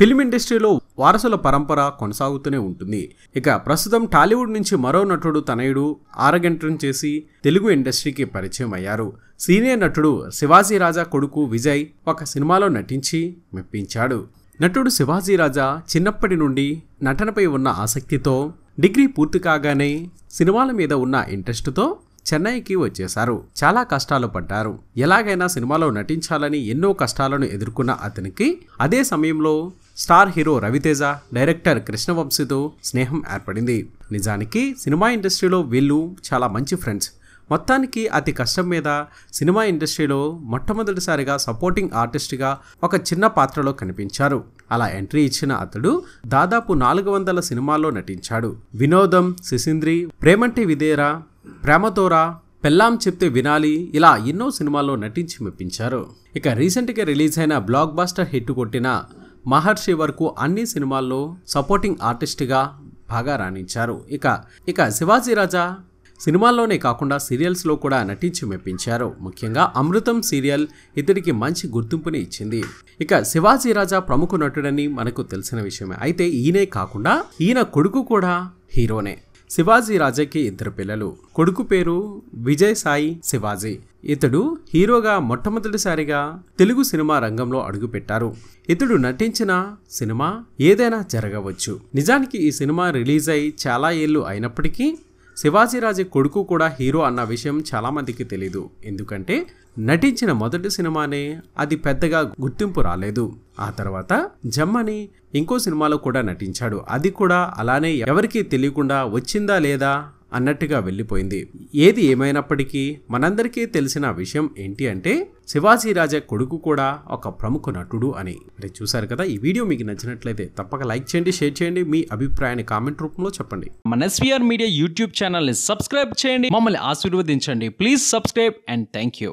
film ఇండస్ట్రీలో వారసుల పరంపర కొనసాగుతూనే ఉంటుంది ఇక ప్రస్తుతం టాలీవుడ్ నుంచి మరో నటుడు తనయుడు ఆరగంటం చేసి తెలుగు ఇండస్ట్రీకి పరిచయం అయ్యారు సీనియర్ నటుడు శివాజీ రాజా కొడుకు విజయ్ ఒక సినిమాలో నటించి మెప్పించాడు నటుడు శివాజీ రాజా చిన్నప్పటి నుండి నటనపై ఉన్న ఆసక్తితో డిగ్రీ పూర్తి కాగానే సినిమాల మీద ఉన్న ఇంట్రెస్ట్తో చెన్నైకి వచ్చేశారు చాలా కష్టాలు పడ్డారు ఎలాగైనా సినిమాలో నటించాలని ఎన్నో కష్టాలను ఎదుర్కొన్న అతనికి అదే సమయంలో స్టార్ హీరో రవితేజ డైరెక్టర్ కృష్ణవంశీతో స్నేహం ఏర్పడింది నిజానికి సినిమా ఇండస్ట్రీలో వీళ్ళు చాలా మంచి ఫ్రెండ్స్ మొత్తానికి అతి కష్టం మీద సినిమా ఇండస్ట్రీలో మొట్టమొదటిసారిగా సపోర్టింగ్ ఆర్టిస్ట్గా ఒక చిన్న పాత్రలో కనిపించారు అలా ఎంట్రీ ఇచ్చిన అతడు దాదాపు నాలుగు వందల సినిమాల్లో నటించాడు వినోదం శిశింద్రి ప్రేమంటి విదేరా ప్రేమతోరా పెల్లాం చెప్తే వినాలి ఇలా ఎన్నో సినిమాల్లో నటించి మెప్పించారు ఇక రీసెంట్గా రిలీజ్ అయిన బ్లాక్ బాస్టర్ హిట్ కొట్టిన మహర్షి వరకు అన్ని సినిమాల్లో సపోర్టింగ్ ఆర్టిస్ట్గా బాగా రాణించారు ఇక ఇక శివాజీ రాజా సినిమాల్లోనే కాకుండా సీరియల్స్లో కూడా నటించి మెప్పించారు ముఖ్యంగా అమృతం సీరియల్ ఇతడికి మంచి గుర్తింపుని ఇచ్చింది ఇక శివాజీ రాజా ప్రముఖ నటుడని మనకు తెలిసిన విషయమే అయితే ఈయనే కాకుండా ఈయన కొడుకు కూడా హీరోనే శివాజీ రాజాకి ఇద్దరు పిల్లలు కొడుకు పేరు విజయ్ సాయి శివాజీ ఇతడు హీరోగా మొట్టమొదటిసారిగా తెలుగు సినిమా రంగంలో అడుగుపెట్టారు ఇతడు నటించిన సినిమా ఏదైనా జరగవచ్చు నిజానికి ఈ సినిమా రిలీజ్ అయి చాలా ఏళ్ళు అయినప్పటికీ శివాజీరాజు కొడుకు కూడా హీరో అన్న విషయం చాలామందికి తెలీదు ఎందుకంటే నటించిన మొదటి సినిమానే అది పెద్దగా గుర్తింపు రాలేదు ఆ తర్వాత జమ్మని ఇంకో సినిమాలో కూడా నటించాడు అది కూడా అలానే ఎవరికీ తెలియకుండా వచ్చిందా లేదా అన్నట్టుగా వెళ్ళిపోయింది ఏది ఏమైనప్పటికీ మనందరికీ తెలిసిన విషయం ఏంటి అంటే శివాజీరాజా కొడుకు కూడా ఒక ప్రముఖ నటుడు అని మరి చూసారు కదా ఈ వీడియో మీకు నచ్చినట్లయితే తప్పక లైక్ చేయండి షేర్ చేయండి మీ అభిప్రాయాన్ని కామెంట్ రూపంలో చెప్పండి మన ఎస్వీఆర్ మీడియా యూట్యూబ్ ఛానల్ని సబ్స్క్రైబ్ చేయండి మమ్మల్ని ఆశీర్వదించండి please subscribe and thank you